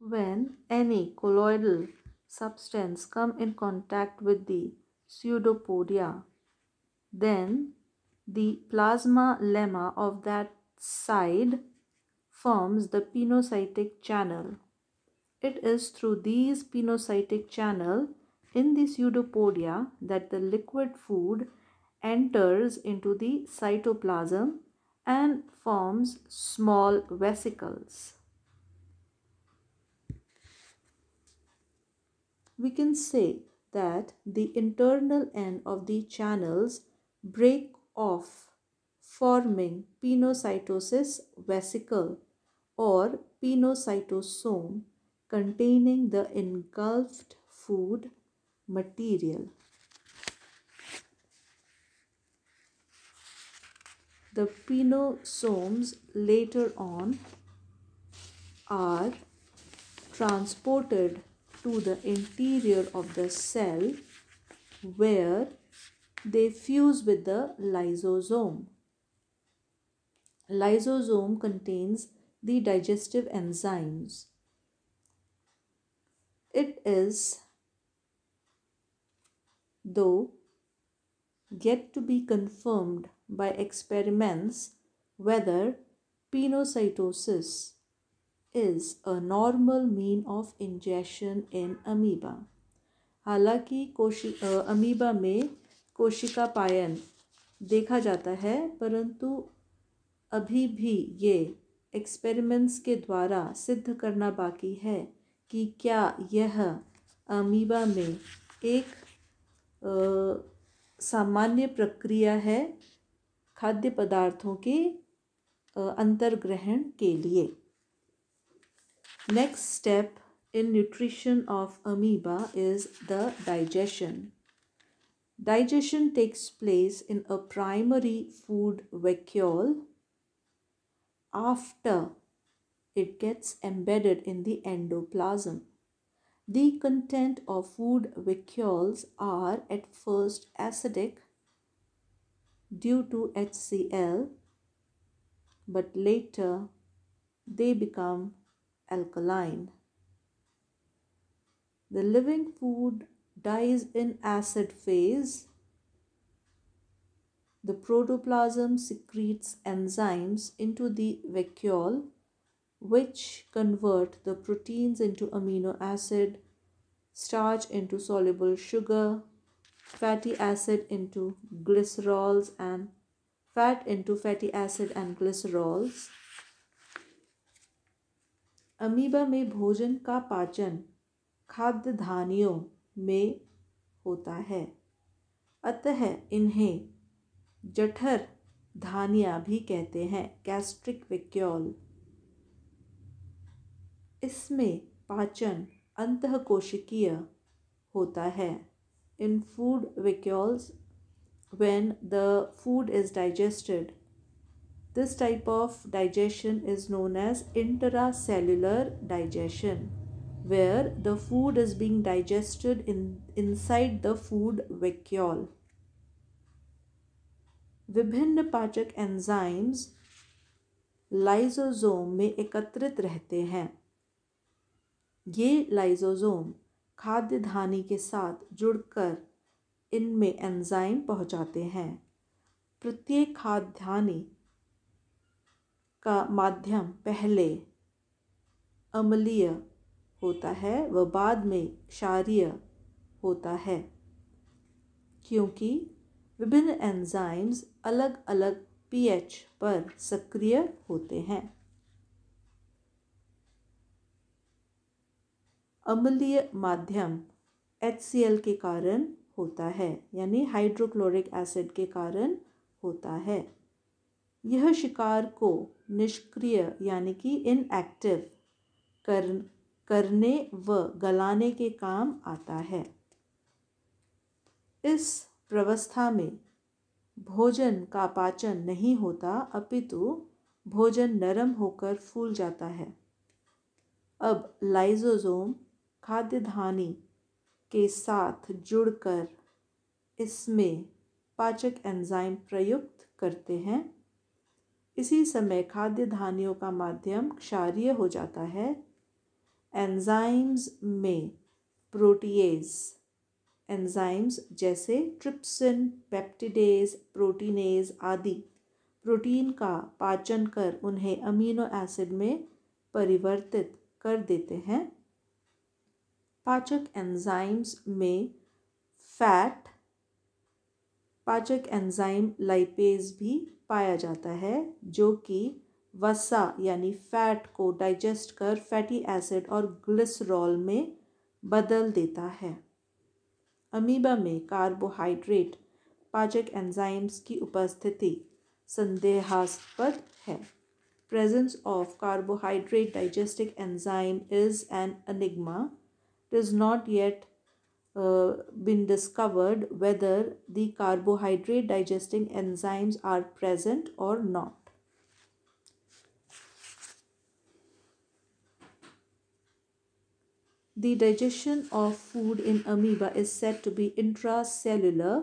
When any colloidal substance come in contact with the pseudopodia, then the plasma lemma of that side forms the pinocytic channel. It is through these pinocytic channel in the pseudopodia that the liquid food enters into the cytoplasm and forms small vesicles. we can say that the internal end of the channels break off forming pinocytosis vesicle or pinocytosome containing the engulfed food material. The pinosomes later on are transported to the interior of the cell where they fuse with the lysosome. Lysosome contains the digestive enzymes. It is, though, yet to be confirmed by experiments whether pinocytosis is a normal mean of ingestion in amoeba. हालांकि कोशि amoeba में कोशिका पायन देखा जाता है परंतु अभी भी ये एक्सपेरिमेंट्स के द्वारा सिद्ध करना बाकी है कि क्या यह अमीबा में एक आ, सामान्य प्रक्रिया है खाद्य पदार्थों के अंतर्ग्रहण के लिए Next step in nutrition of amoeba is the digestion. Digestion takes place in a primary food vacuole after it gets embedded in the endoplasm. The content of food vacuoles are at first acidic due to HCl, but later they become alkaline. The living food dies in acid phase. The protoplasm secretes enzymes into the vacuole which convert the proteins into amino acid, starch into soluble sugar, fatty acid into glycerols and fat into fatty acid and glycerols. Amoeba में भोजन का पाचन खाद्य धानियों में होता है अतः इन्हें जठर धानिया भी कहते हैं गैस्ट्रिक विक्योल इसमें पाचन अंत कोशिकीय होता है in food vacuoles when the food is digested This type of digestion is known as intracellular digestion where the food is being digested in, inside the food vacuole. विभिन्न पाचक एंजाइम्स लाइजोजोम में एकत्रित रहते हैं ये लाइजोजोम खाद्य धानी के साथ जुड़कर इनमें एंजाइम पहुंचाते हैं प्रत्येक खाद्य धानी का माध्यम पहले अम्लीय होता है व बाद में क्षारीय होता है क्योंकि विभिन्न एंजाइम्स अलग अलग पीएच पर सक्रिय होते हैं अम्लीय माध्यम एच के कारण होता है यानी हाइड्रोक्लोरिक एसिड के कारण होता है यह शिकार को निष्क्रिय यानी कि इनएक्टिव कर करने व गलाने के काम आता है इस प्रवस्था में भोजन का पाचन नहीं होता अपितु भोजन नरम होकर फूल जाता है अब लाइजोजोम खाद्यधानी के साथ जुड़कर इसमें पाचक एंजाइम प्रयुक्त करते हैं इसी समय खाद्य धान्यों का माध्यम क्षारीय हो जाता है एंजाइम्स में प्रोटीएज एंजाइम्स जैसे ट्रिप्सिन पेप्टिडेज प्रोटीनेज आदि प्रोटीन का पाचन कर उन्हें अमीनो एसिड में परिवर्तित कर देते हैं पाचक एंजाइम्स में फैट पाचक एंजाइम लाइपेज भी पाया जाता है जो कि वसा यानी फैट को डाइजेस्ट कर फैटी एसिड और ग्लिसरॉल में बदल देता है अमीबा में कार्बोहाइड्रेट पाचक एंजाइम्स की उपस्थिति संदेहास्पद है presence of carbohydrate digestive enzyme is an enigma is not yet Uh, been discovered whether the carbohydrate digesting enzymes are present or not. The digestion of food in amoeba is said to be intracellular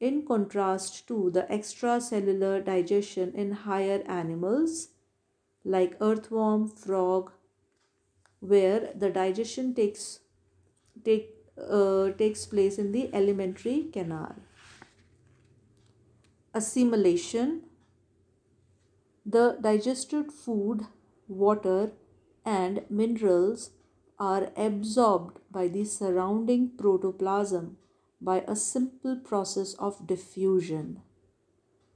in contrast to the extracellular digestion in higher animals like earthworm, frog, where the digestion takes take uh, takes place in the alimentary canal. Assimilation The digested food, water, and minerals are absorbed by the surrounding protoplasm by a simple process of diffusion.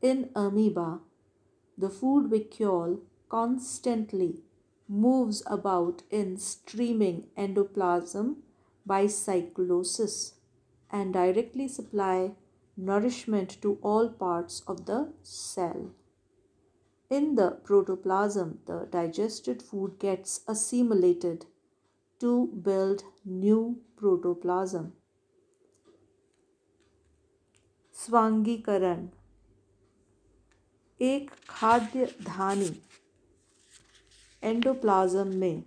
In amoeba, the food vacuole constantly moves about in streaming endoplasm bicyclosis and directly supply nourishment to all parts of the cell. In the protoplasm, the digested food gets assimilated to build new protoplasm. karan, ek खाद्य dhani endoplasm mein.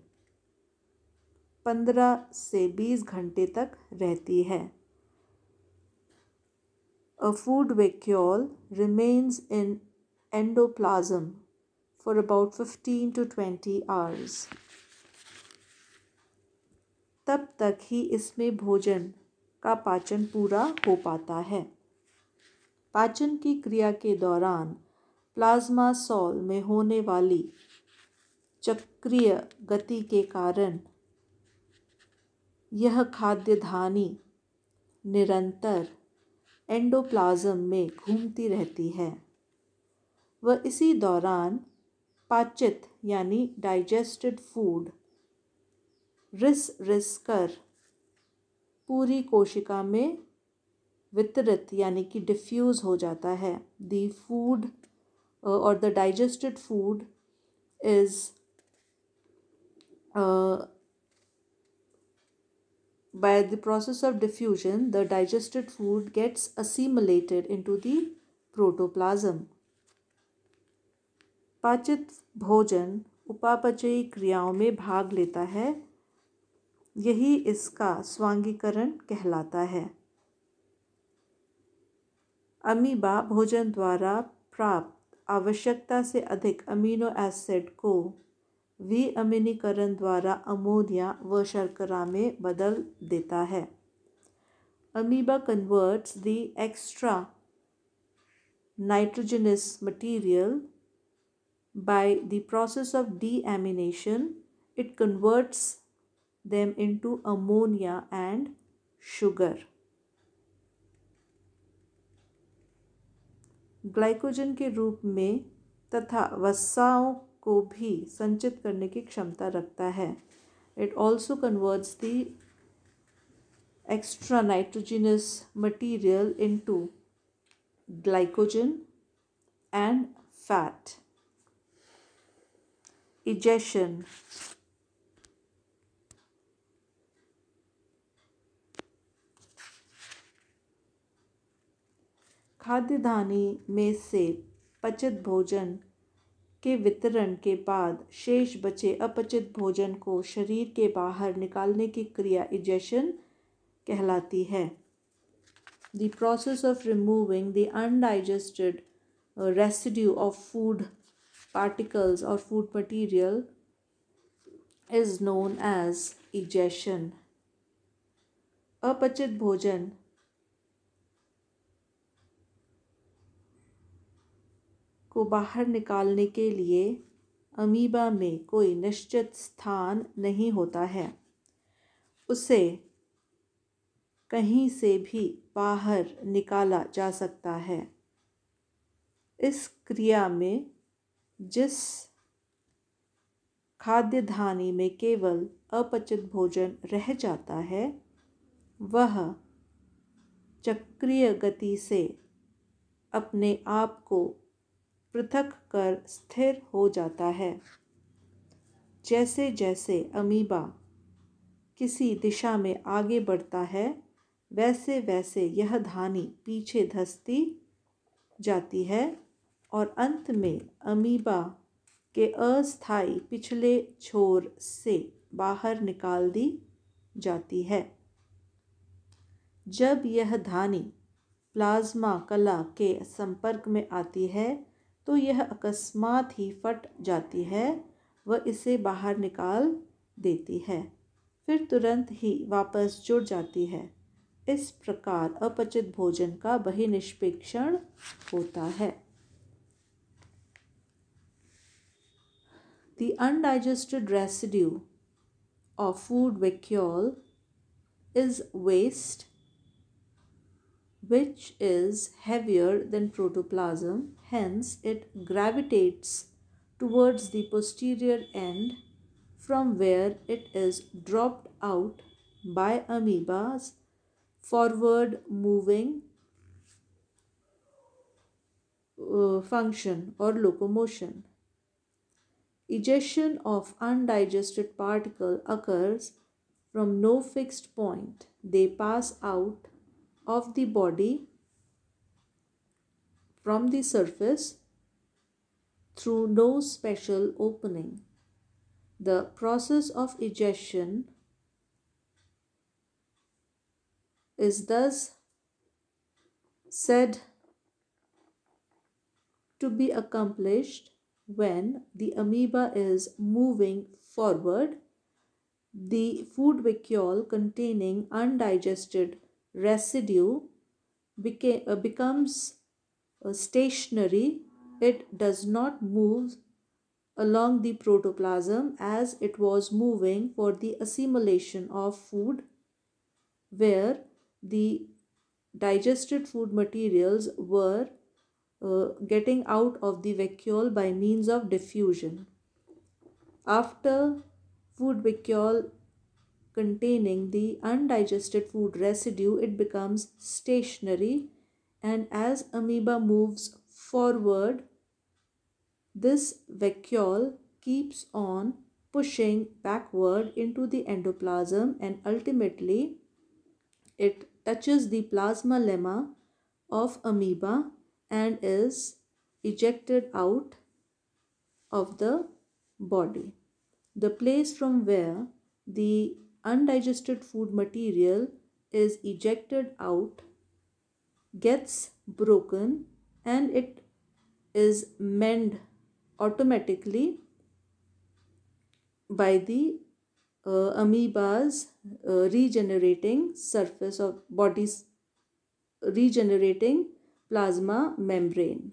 पंद्रह से बीस घंटे तक रहती है a food vacuole remains in endoplasm for about fifteen to twenty hours तब तक ही इसमें भोजन का पाचन पूरा हो पाता है पाचन की क्रिया के दौरान प्लाज्मा सॉल में होने वाली चक्रीय गति के कारण यह खाद्य धानी निरंतर एंडोप्लाज्म में घूमती रहती है वह इसी दौरान पाचित यानी डाइजेस्टेड फूड रिस रिस कर पूरी कोशिका में वितरित यानी कि डिफ्यूज़ हो जाता है दी फूड और the digested food is by the process of diffusion the digested food gets assimilated into the protoplasm पाचित भोजन उपापचयी क्रियाओं में भाग लेता है यही इसका स्वांगीकरण कहलाता है अमीबा भोजन द्वारा प्राप्त आवश्यकता से अधिक अमीनो एसिड को विअमिनीकरण द्वारा अमोनिया व शर्करा में बदल देता है amoeba converts the extra nitrogenous material by the process of deamination it converts them into ammonia and sugar glycogen के रूप में तथा वसाओं को भी संचित करने की क्षमता रखता है it also converts the extra nitrogenous material into glycogen and fat egestion खाद्य धानी में से पचित भोजन के वितरण के बाद शेष बचे अपचित भोजन को शरीर के बाहर निकालने की क्रिया इजेशन कहलाती है the process of removing the undigested residue of food particles और food material is known as egestion अपचित भोजन को बाहर निकालने के लिए अमीबा में कोई निश्चित स्थान नहीं होता है उसे कहीं से भी बाहर निकाला जा सकता है इस क्रिया में जिस खाद्य धानी में केवल अपचित भोजन रह जाता है वह चक्रीय गति से अपने आप को पृथक कर स्थिर हो जाता है जैसे जैसे अमीबा किसी दिशा में आगे बढ़ता है वैसे वैसे यह धानी पीछे धसती जाती है और अंत में अमीबा के अस्थाई पिछले छोर से बाहर निकाल दी जाती है जब यह धानी प्लाज्मा कला के संपर्क में आती है तो यह अकस्मात ही फट जाती है व इसे बाहर निकाल देती है फिर तुरंत ही वापस जुड़ जाती है इस प्रकार अपचित भोजन का बहिनिष्पेक्षण होता है The undigested residue of food vacuole is waste which is heavier than protoplasm, hence it gravitates towards the posterior end from where it is dropped out by amoebas forward moving uh, function or locomotion. Ejection of undigested particle occurs from no fixed point. They pass out of the body from the surface through no special opening. The process of ejection is thus said to be accomplished when the amoeba is moving forward the food vacuole containing undigested residue became, uh, becomes uh, stationary, it does not move along the protoplasm as it was moving for the assimilation of food where the digested food materials were uh, getting out of the vacuole by means of diffusion. After food vacuole containing the undigested food residue, it becomes stationary. And as amoeba moves forward, this vacuole keeps on pushing backward into the endoplasm and ultimately it touches the plasma lemma of amoeba and is ejected out of the body. The place from where the undigested food material is ejected out, gets broken and it is mend automatically by the uh, amoeba's uh, regenerating surface of body's regenerating plasma membrane.